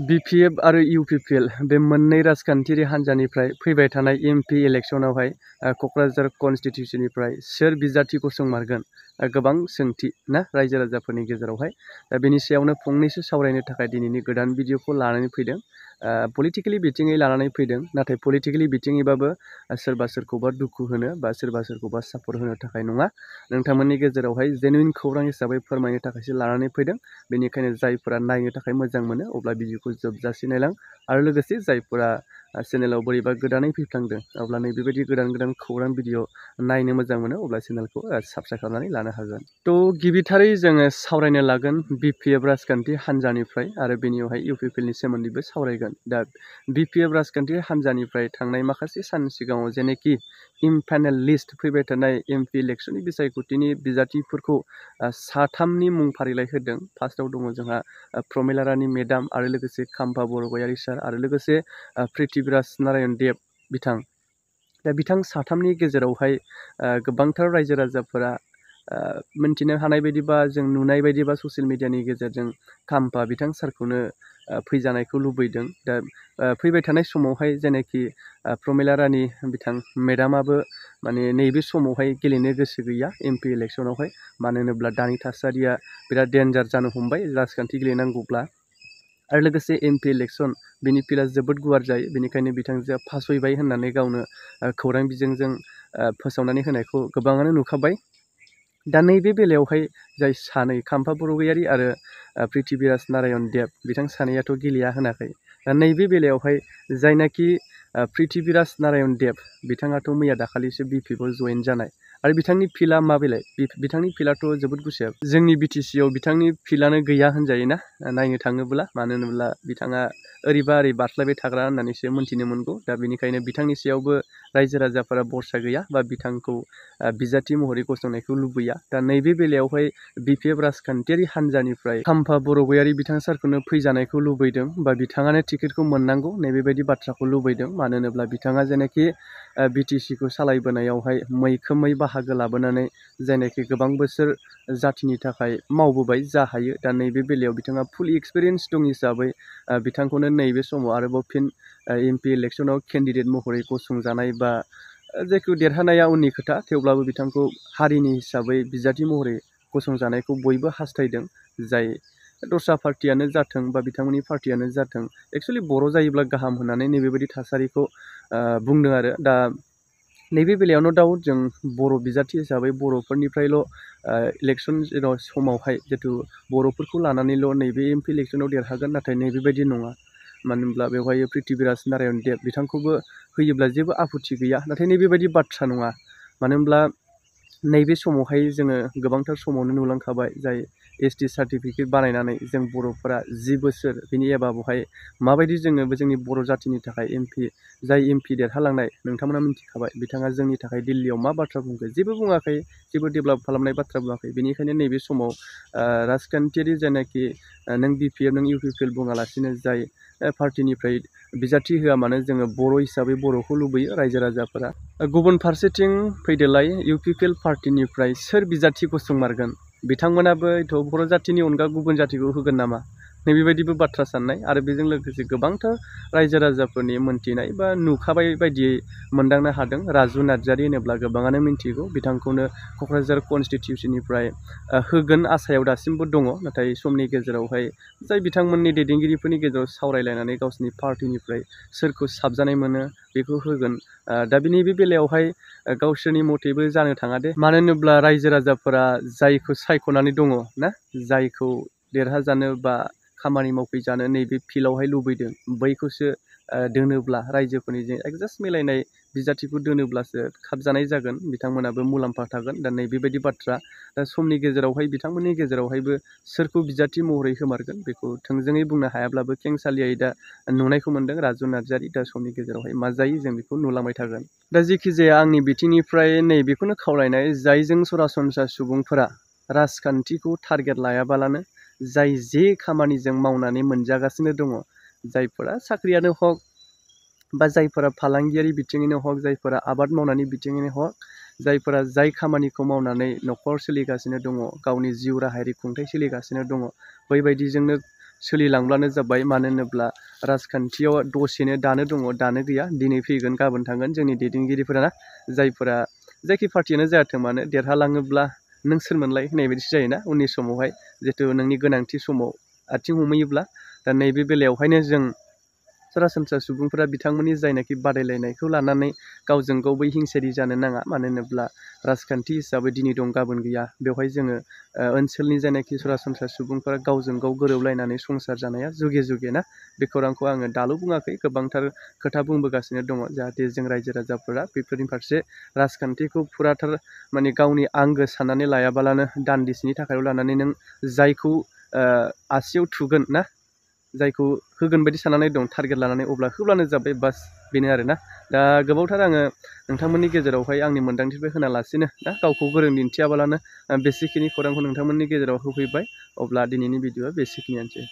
BPF आरो UPPL बे मोननै राजखान्थियारि हान्जानिफ्राय फैबाय थानाय एमपि इलेक्सनावहाय क'क्राझार कनस्टिटिउसननिफ्राय सोर बिजाथिखौ संमारगोन गोबां सोंथि ना रायजो राजाफोरनि गेजेरावहाय दा बेनि सायावनो फंनैसो सावरायनो थाखाय दिनैनि गोदान भिडिअखौ लानानै फैदों पलिटिकेलि बिथिङै लानानै फैदों नाथाय पलिटिकेलि बिथिङैबाबो सोरबा सोरखौबा दुखु होनो बा सोरबा सोरखौबा सापर्ट होनो थाखाय नङा नोंथांमोननि गेजेरावहाय जेनुइन खौरां हिसाबै फोरमायनो थाखायसो लानानै फैदों बेनिखायनो जायफोरा नायनो थाखाय मोजां मोनो अब्ला भिडिअखौ जोबजासे नायलां आरो लोगोसे जायफोरा चेनेलाव बोरैबा गोदानै फैफ्लांदों अब्ला नैबेबायदि गोदान गोदान खौरां भिडिअ नायनो मोजां मोनो अब्ला चेनेलखौ साबस्क्राइब खालामनानै लानो हागोन थ' गिबिथारै जोङो सावरायनो लागोन बि पि एफ राजखान्थि हान्जानिफ्राय आरो बेनियावहाय इउ पि पि एलनि सोमोन्दैबो सावरायगोन दा बि पि एफ राजखान्थि हान्जानिफ्राय थांनाय माखासे सान सिगाङाव जेनोखि इमफानेल लिस्ट फैबाय थानाय एम पि इलेक्सननि बिसायख'थिनि बिजाथिफोरखौ साथामनि मुं फारिलाइ होदों फार्स्टआव दङ जोंहा प्रमिला रानि मेदाम आरो लोगोसे खाम्फा बरगयारि सार आरो लोगोसे प्रिथि पृथ्वीराज नारायण देव बिथां दा बिथां साथामनि गेजेरावहाय गोबांथार रायजो राजाफोरा मोनथिनो हानाय बायदिबा जों नुनाय बायदिबा ससियेल मिडियानि गेजेरजों खाम्फा बिथां सारखौनो फैजानायखौ लुबैदों दा फैबाय थानाय समावहाय जेनाखि प्रमिला रानि बिथां मेडामाबो माने नैबे समावहाय गेलेनो गोसो गैया एम पि इलेक्सनावहाय मानो होनोब्ला दानि थासारिया बिराद डेन्जार जानो हमबाय राजखान्थि गेलेनांगौब्ला आरो लोगोसे एम पि इलेक्सन बिनि फिल्डआ जोबोद गुवार जायो बिनिखायनो बिथांजोआ फासयबाय होननानै गावनो खौरां बिजोंजों फोसावनानै होनायखौ गोबाङानो नुखाबाय दा नैबे बेलायावहाय जाय सानै खाम्फा बरगयारि आरो पृथ्वीराज नारायण देव बिथां सानैयाथ' गेलेया होनाखै दा नैबे बेलायावहाय जायनाखि पृथ्वीराज नारायण देव बिथाङाथ' मैया दाखालिसो बि पि एफ आव जयेन जानाय आरो बिथांनि फिल्डआ मा बेलाय बिथांनि फिल्डआथ' जोबोद गुसेब जोंनि बि टि सि आव बिथांनि फिल्डआनो गैया होनजायोना नायनो थाङोब्ला मानो होनोब्ला बिथाङा ओरैबा ओरै बारस्लायबाय थाग्रा होननानैसो मोनथिनो मोनगौ दा बेनिखायनो बिथांनि सायावबो रायजो राजाफोरा भरसा गैया बा बिथांखौ बिजाथि महरै गसंनायखौ लुबैया दा नैबे बेलायावहाय बि पि एफ राजखान्थियारि हान्जानिफ्राय खाम्फा बरगयारि बिथां सारखौनो फैजानायखौ लुबैदों बा बिथाङानो टिकेटखौ मोननांगौ नैबेबायदि बाथ्राखौ लुबैदों मानो होनोब्ला बिथाङा जेनाखि बि टि सिखौ सालायबोनायावहाय मैखोमै बाहागो बाहागो लाबोनानै जायनाखि गोबां बोसोर जाथिनि थाखाय मावबोबाय जा हायो दा नैबे बेलायाव बिथाङा फुल एक्सपिरियेन्स दं हिसाबै बिथांखौनो नैबे समाव आरोबाव फिन एम पि इलेक्सनाव केन्डिडेट महरै गसंजानाय बा जायखौ देरहानाया उननि खोथा थेवब्लाबो बिथांखौ हारिनि हिसाबै बिजाथि महरै गसंजानायखौ बयबो हास्थायदों जाय दस्रा पार्टियानो जाथों बा बिथांमोननि पार्टियानो जाथों एक्सुवेलि बर' जायोब्ला गाहाम होननानै नैबेबायदि थासारिखौ बुंदों आरो दा नैबे बेलायाव न' डाउट जों बर' बिजाथि हिसाबै बर'फोरनिफ्रायल' इलेक्सन जेराव समावहाय जितु बर'फोरखौ लानानैल' नैबे एम पि इलेक्सनाव देरहागोन नाथाय नैबेबायदि नङा मानो होनब्ला बेवहाय प्रिथिबिराज नारायण देब बिथांखौबो होयोब्ला जेबो आपत्ति गैया नाथाय नैबेबायदि बाथ्रा नङा मानो होनब्ला नैबे समावहाय जोङो गोबांथार समावनो नुलांखाबाय जाय एस टि सार्टिफिकेट बानायनानै जों बर'फोरा जि बोसोर बिनि एबाबावहाय माबायदि जोङो जोंनि बर' जाथिनि थाखाय एम पि जाय एम पि देरहालांनाय नोंथांमोना मिन्थिखाबाय बिथाङा जोंनि थाखाय दिल्लीयाव मा बाथ्रा बुंखो जेबो बुङाखै जेबो डेभेलप खालामनाय बाथ्रा बुङाखै बेनिखायनो नैबे समाव राजखान्थियारि जायनाखि नों बि पि एफ नों इउ पि पि एल बुङालासिनो जाय पार्टिनिफ्राय बिजाथि होआ मानो जोङो बर' हिसाबै बर'खौ लुबैयो रायजो राजाफोरा गुबुन फारसेथिं फैदोलाय इउ पि पि एल पार्टिनिफ्राय सोर बिजाथि गसंमारगोन बिथांमोनाबो हयथ' बर' जाथिनि अनगा गुबुन जाथिखौ होगोन नामा नैबेबायदिबो बाथ्रा साननाय आरो बेजों लोगोसे गोबांथार रायजो राजाफोरनि मोनथिनाय बा नुखाबाय बायदियै मोनदांनो हादों राजु नार्जारि होनोब्ला गोबाङानो मिन्थिगौ बिथांखौनो क'क्राझार कनस्टिटिउसननिफ्राय होगोन आसायाव दासिमबो दङ नाथाय समनि गेजेरावहाय जाय बिथांमोननि दैदेनगिरिफोरनि गेजेराव सावरायलायनानै गावसिनि पार्टिनिफ्राय सोरखौ साबजानाय मोनो बेखौ होगोन दा बे बेलायावहाय गावसोरनि मथेबो जानो थाङा दे मानो होनोब्ला रायजो राजाफोरा जायखौ सायख'नानै दङ ना जायखौ देरहाजानो बा खामानि मावफै जानो नैबे फिल्डआवहाय लुबैदों बैखौसो दोनोब्ला रायजोफोरनिजों एडजास्ट मिलायनाय बिजाथिखौ दोनोब्लासो खाबजानाय जागोन बिथांमोनाबो मुलाम्फा थागोन दा नै बेबायदि बाथ्रा दा समनि गेजेरावहाय बिथांमोननि गेजेरावहायबो सोरखौ बिजाथि महरै होमारगोन बेखौ थोंजोङै बुंनो हायाब्लाबो खेंसालियै दा नुनायखौ मोन्दों राजु नार्जारि दा समनि गेजेरावहाय मा जायो जों बेखौ नुलांबाय थागोन दा जेखिजाया आंनि बिथिंनिफ्राय नै खावलायनाय जायजों सरासनस्रा सुबुंफोरा राजखान्थिखौ टार्गेट लायाबालानो जाय जे खामानि जों मावनानै मोनजागासिनो दङ जायफोरा साख्रियानो हक बा जायफोरा फालांगियारि बिथिङैनो हक जायफोरा आबाद मावनायनि बिथिङैनो हक जायफोरा जाय खामानिखौ मावनानै न'खर सोलिगासिनो दङ गावनि जिउ राहायारि खुंथाय सोलिगासिनो दङ बैबायदिजोंनो सोलिलांब्लानो जाबाय मानो होनोब्ला राजखान्थियाव दसेनो दानो दङ दानो गैया दिनै फैगोन गाबोन थांगोन जोंनि दैदेनगिरिफोरा जायफोरा जायखि पार्टियानो जायाथों मानो देरहालाङोब्ला नों सोरमोनलाय होननाय बायदिसो जायोना उननि समावहाय जितु नोंनि गोनांथि समाव आथिं हमहैयोब्ला दा नैबे बेलायावहायनो जों सरासनस्रा सुबुंफोरा बिथांमोननि जायनाखि बादायलायनायखौ लानानै गावजों गाव बै हिंसायारि जानो नाङा मानो होनोब्ला राजखान्थि हिसाबै दिनै दं गाबोन गैया बेवहाय जोङो ओनसोलनि जायनाखि सरासनस्रा सुबुंफोरा गावजों गाव गोरोबलायनानै संसार जानाया जुगे जुगे ना बे खौरांखौ आङो दाल' बुङाखै गोबांथार खोथा बुंबोगासिनो दङ जाहाथे जों रायजो राजाफोरा बेफोरनि फारसे राजखान्थिखौ फुराथार माने गावनि आंगो साननानै लायाबालानो दान्दिसेनि थाखायल' लानानै नों जायखौ आसियाव थुगोन ना जायखौ होगोन बायदि साननानै दं टारगेट लानानै अब्ला होब्लानो जाबाय बास बेनो आरोना दा गोबावथार आङो नोंथांमोननि गेजेरावहाय आंनि मोन्दांथिफोर होनालासिनो दा गावखौ गोरों दिन्थियाबालानो बेसेखिनि खौरांखौ नोंथांमोननि गेजेराव होफैबाय अब्ला दिनैनि भिडिअआ बेसेखिनियानोसै